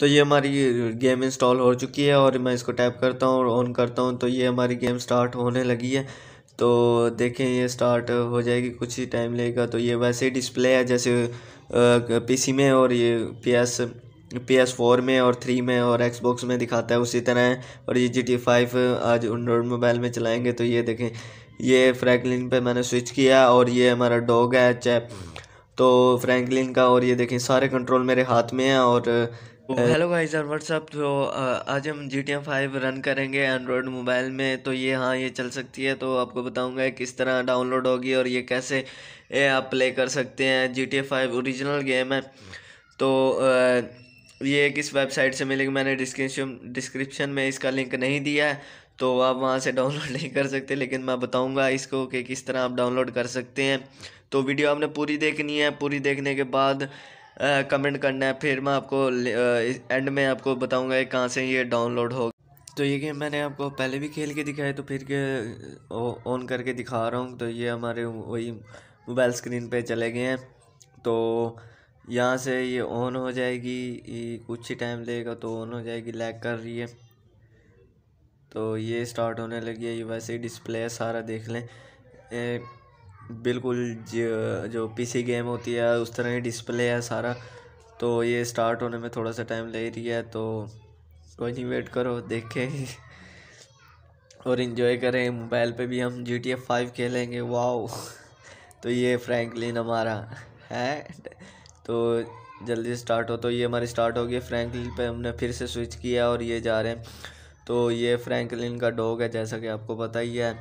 तो ये हमारी गेम इंस्टॉल हो चुकी है और मैं इसको टैप करता हूँ और ऑन करता हूँ तो ये हमारी गेम स्टार्ट होने लगी है तो देखें ये स्टार्ट हो जाएगी कुछ ही टाइम लेगा तो ये वैसे ही डिस्प्ले है जैसे पीसी में और ये पीएस पीएस फोर में और थ्री में और एक्सबॉक्स में दिखाता है उसी तरह है और ये जी टी फाइव आज एंड्रॉयड मोबाइल में चलाएँगे तो ये देखें ये फ्रैंकलिन पर मैंने स्विच किया और ये हमारा डॉग है चैप तो फ्रैंकलिन का और ये देखें सारे कंट्रोल मेरे हाथ में है और तो हेलो गाइस और व्हाट्सअप तो आज हम जी टी फाइव रन करेंगे एंड्रॉयड मोबाइल में तो ये हाँ ये चल सकती है तो आपको बताऊंगा किस तरह डाउनलोड होगी और ये कैसे ये आप प्ले कर सकते हैं G T five original game है तो ये किस वेबसाइट से मिलेगी मैंने डिस्क्रिप्शन डिस्क्रिप्शन में इसका लिंक नहीं दिया है तो आप वहाँ से डाउनलोड नहीं कर सकते लेकिन मैं बताऊँगा इसको कि किस तरह आप डाउनलोड कर सकते हैं तो वीडियो आपने पूरी देखनी है पूरी देखने के बाद कमेंट करना है फिर मैं आपको एंड में आपको बताऊंगा कहाँ से ये डाउनलोड हो तो ये गेम मैंने आपको पहले भी खेल के दिखाए तो फिर के ऑन करके दिखा रहा हूँ तो ये हमारे वही मोबाइल स्क्रीन पे चले गए हैं तो यहाँ से ये ऑन हो जाएगी कुछ ही टाइम लेगा तो ऑन हो जाएगी लैग कर रही है तो ये स्टार्ट होने लगी है ये वैसे ही डिस्प्ले है सारा देख लें बिल्कुल जो, जो पीसी गेम होती है उस तरह ही डिस्प्ले है सारा तो ये स्टार्ट होने में थोड़ा सा टाइम ले रही है तो कोई नहीं वेट करो देखें और इन्जॉय करें मोबाइल पे भी हम जी टी एफ फाइव खेलेंगे वाओ तो ये फ्रैंकलिन हमारा है तो जल्दी स्टार्ट हो तो ये हमारी स्टार्ट होगी फ्रैंकलिन पे हमने फिर से स्विच किया और ये जा रहे हैं तो ये फ्रैंकलिन का डॉग है जैसा कि आपको पता ही है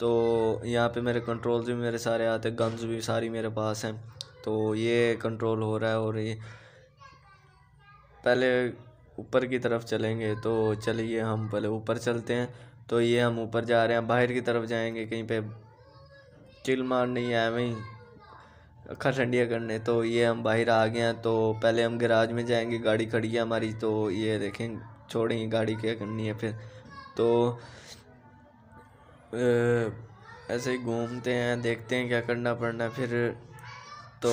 तो यहाँ पे मेरे कंट्रोल्स भी मेरे सारे आते हैं गन्स भी सारी मेरे पास हैं तो ये कंट्रोल हो रहा है और ये पहले ऊपर की तरफ चलेंगे तो चलिए हम पहले ऊपर चलते हैं तो ये हम ऊपर जा रहे हैं बाहर की तरफ जाएंगे कहीं पे चिल मार नहीं आए वहीं अखा ठंडिया करने तो ये हम बाहर आ गए हैं तो पहले हम गैराज में जाएंगे गाड़ी खड़ी है हमारी तो ये देखें छोड़ेंगे गाड़ी क्या करनी है फिर तो ऐसे ही घूमते हैं देखते हैं क्या करना पड़ना फिर तो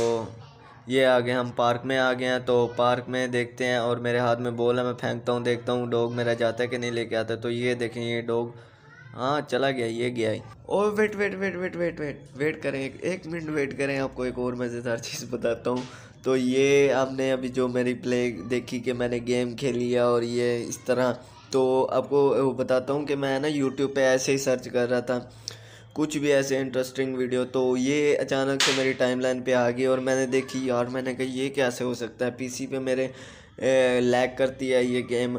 ये आ गए हम पार्क में आ गए हैं तो पार्क में देखते हैं और मेरे हाथ में बॉल है मैं फेंकता हूँ देखता हूँ डॉग मेरा जाता है कि नहीं लेके आता तो ये देखें ये डॉग हाँ चला गया ये गया ही और wait wait wait wait wait wait wait करें एक, एक मिनट वेट करें आपको एक और मज़ेदार चीज़ बताता हूँ तो ये आपने अभी जो मेरी प्ले देखी कि मैंने गेम खेली है और ये इस तरह तो आपको बताता हूँ कि मैं ना यूट्यूब पे ऐसे ही सर्च कर रहा था कुछ भी ऐसे इंटरेस्टिंग वीडियो तो ये अचानक से मेरी टाइमलाइन पे आ गई और मैंने देखी यार मैंने कहा ये कैसे हो सकता है पीसी पे मेरे लैग करती है ये गेम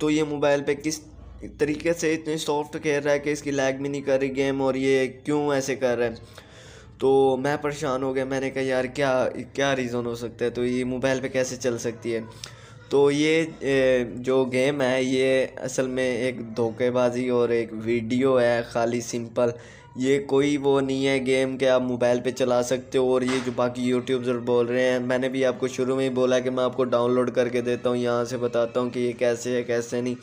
तो ये मोबाइल पे किस तरीके से इतने सॉफ्ट खेल रहा है कि इसकी लैग भी नहीं कर रही गेम और ये क्यों ऐसे कर रहा है तो मैं परेशान हो गया मैंने कहा यार क्या क्या रीज़न हो सकता है तो ये मोबाइल पे कैसे चल सकती है तो ये जो गेम है ये असल में एक धोखेबाजी और एक वीडियो है खाली सिंपल ये कोई वो नहीं है गेम के आप मोबाइल पे चला सकते हो और ये जो बाकी यूट्यूब्सर बोल रहे हैं मैंने भी आपको शुरू में ही बोला कि मैं आपको डाउनलोड करके देता हूँ यहाँ से बताता हूँ कि ये कैसे है कैसे नहीं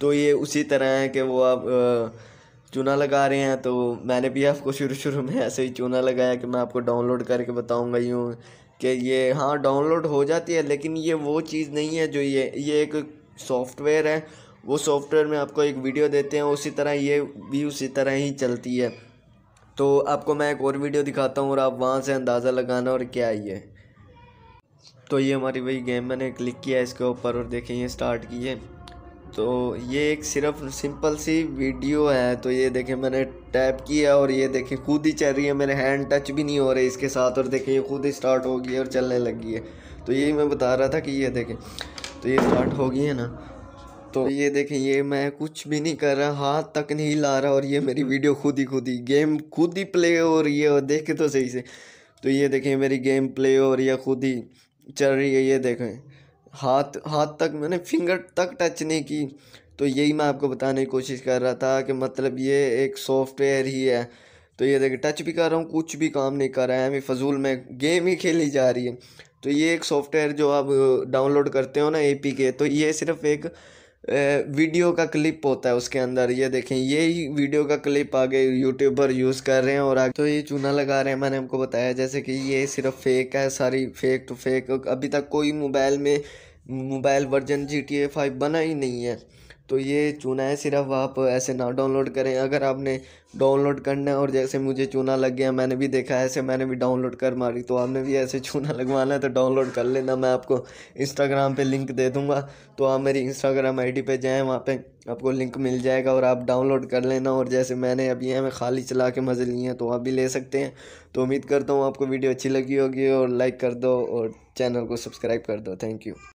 तो ये उसी तरह है कि वो आप चूना लगा रहे हैं तो मैंने भी आपको शुरू शुरू में ऐसे ही चूना लगाया कि मैं आपको डाउनलोड करके बताऊँगा यूँ कि ये हाँ डाउनलोड हो जाती है लेकिन ये वो चीज़ नहीं है जो ये ये एक सॉफ्टवेयर है वो सॉफ्टवेयर में आपको एक वीडियो देते हैं उसी तरह ये भी उसी तरह ही चलती है तो आपको मैं एक और वीडियो दिखाता हूँ और आप वहाँ से अंदाज़ा लगाना और क्या ये तो ये हमारी वही गेम मैंने क्लिक किया इसके ऊपर और देखें ये स्टार्ट की है तो ये एक सिर्फ सिंपल सी वीडियो है तो ये देखें मैंने टैप किया और ये देखें खुद ही चल रही है मेरे हैंड टच भी नहीं हो रहे इसके साथ और देखें ये खुद ही स्टार्ट हो गई है और चलने लगी है तो यही मैं बता रहा था कि ये देखें तो ये स्टार्ट हो गई है ना तो ये देखें ये मैं कुछ भी नहीं कर रहा हाथ तक नहीं ला रहा और ये मेरी वीडियो खुद ही खुद ही गेम खुद ही प्ले हो रही है और देखें तो सही से तो ये देखें मेरी गेम प्ले हो रही है खुद ही चल रही है ये देखें हाथ हाथ तक मैंने फिंगर तक टच नहीं की तो यही मैं आपको बताने की कोशिश कर रहा था कि मतलब ये एक सॉफ्टवेयर ही है तो ये देखिए टच भी कर रहा हूँ कुछ भी काम नहीं कर रहा है अभी फजूल में गेम ही खेली जा रही है तो ये एक सॉफ्टवेयर जो आप डाउनलोड करते हो ना ए के तो ये सिर्फ एक वीडियो का क्लिप होता है उसके अंदर ये देखें ये ही वीडियो का क्लिप आगे यूट्यूबर यूज़ कर रहे हैं और आगे तो ये चूना लगा रहे हैं मैंने हमको बताया जैसे कि ये सिर्फ फेक है सारी फेक टू फेक अभी तक कोई मोबाइल में mobile version G T A five बना ही नहीं है तो ये चूना है सिर्फ आप ऐसे ना डाउनलोड करें अगर आपने डाउनलोड करना है और जैसे मुझे चूना लग गया मैंने भी देखा ऐसे मैंने भी डाउनलोड कर मारी तो आपने भी ऐसे चूना लगवाना है तो डाउनलोड कर लेना मैं आपको इंस्टाग्राम पे लिंक दे दूँगा तो आप मेरी इंस्टाग्राम आईडी पे जाएँ वहाँ पे आपको लिंक मिल जाएगा और आप डाउनलोड कर लेना और जैसे मैंने अभी हमें खाली चला के मज़े लिए हैं तो आप भी ले सकते हैं तो उम्मीद करता हूँ आपको वीडियो अच्छी लगी होगी और लाइक कर दो और चैनल को सब्सक्राइब कर दो थैंक यू